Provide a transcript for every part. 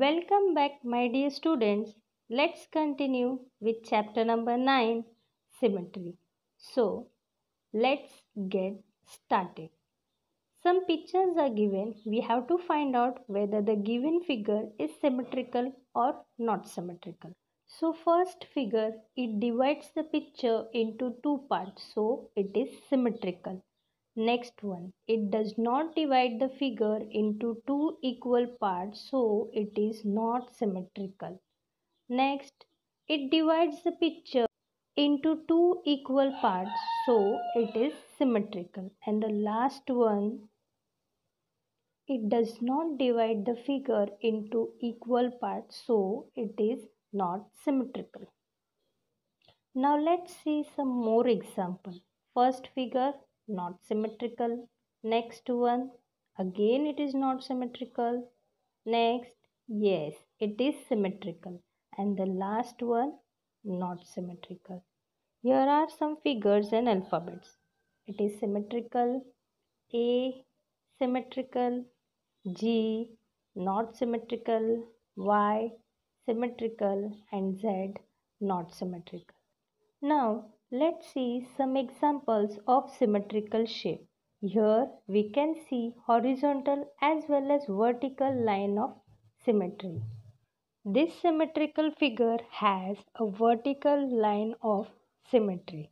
Welcome back my dear students. Let's continue with chapter number 9 symmetry. So let's get started. Some pictures are given. We have to find out whether the given figure is symmetrical or not symmetrical. So first figure it divides the picture into two parts. So it is symmetrical. Next one, it does not divide the figure into two equal parts so it is not symmetrical. Next, it divides the picture into two equal parts so it is symmetrical. And the last one, it does not divide the figure into equal parts so it is not symmetrical. Now let's see some more example. First figure not symmetrical. Next one, again it is not symmetrical. Next, yes, it is symmetrical. And the last one, not symmetrical. Here are some figures and alphabets. It is symmetrical, A, symmetrical, G, not symmetrical, Y, symmetrical and Z, not symmetrical. Now, Let's see some examples of symmetrical shape. Here we can see horizontal as well as vertical line of symmetry. This symmetrical figure has a vertical line of symmetry.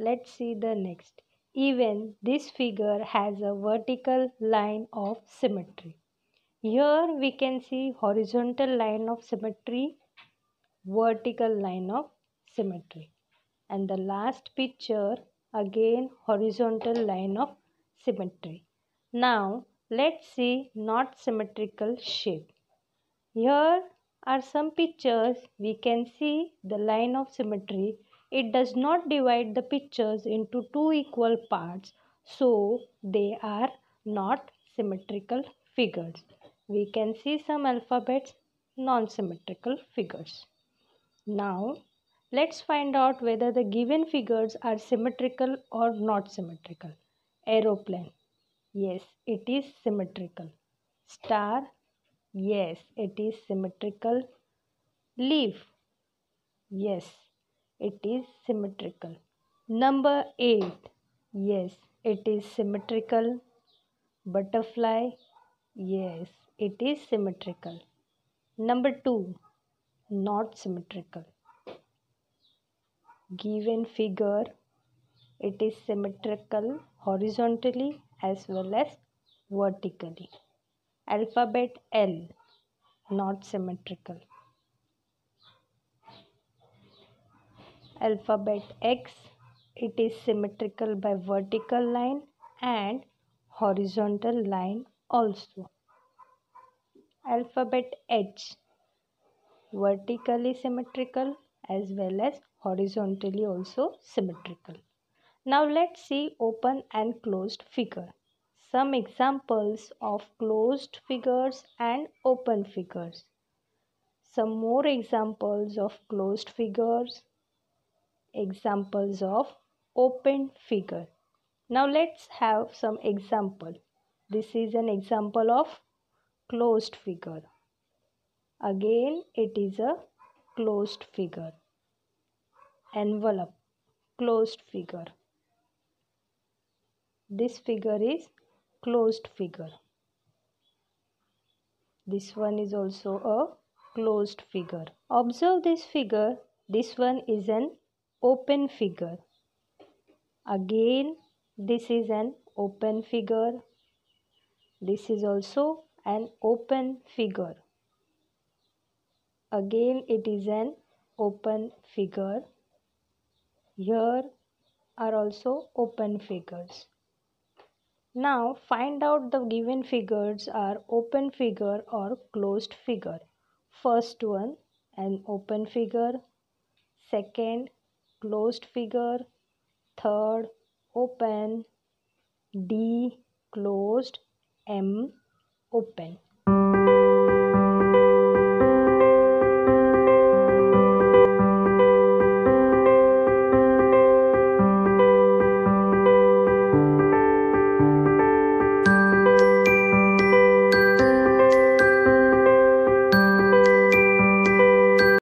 Let's see the next. Even this figure has a vertical line of symmetry. Here we can see horizontal line of symmetry, vertical line of symmetry and the last picture again horizontal line of symmetry. Now let's see not symmetrical shape. Here are some pictures we can see the line of symmetry. It does not divide the pictures into two equal parts so they are not symmetrical figures. We can see some alphabets non-symmetrical figures. Now Let's find out whether the given figures are symmetrical or not symmetrical. Aeroplane. Yes, it is symmetrical. Star. Yes, it is symmetrical. Leaf. Yes, it is symmetrical. Number 8. Yes, it is symmetrical. Butterfly. Yes, it is symmetrical. Number 2. Not symmetrical given figure it is symmetrical horizontally as well as vertically alphabet L not symmetrical alphabet X it is symmetrical by vertical line and horizontal line also alphabet H vertically symmetrical as well as horizontally also symmetrical. Now let's see open and closed figure. Some examples of closed figures and open figures. Some more examples of closed figures. Examples of open figure. Now let's have some example. This is an example of closed figure. Again it is a closed figure envelope closed figure this figure is closed figure this one is also a closed figure observe this figure this one is an open figure again this is an open figure this is also an open figure Again, it is an open figure. Here are also open figures. Now find out the given figures are open figure or closed figure. First one an open figure, second closed figure, third open, D closed, M open.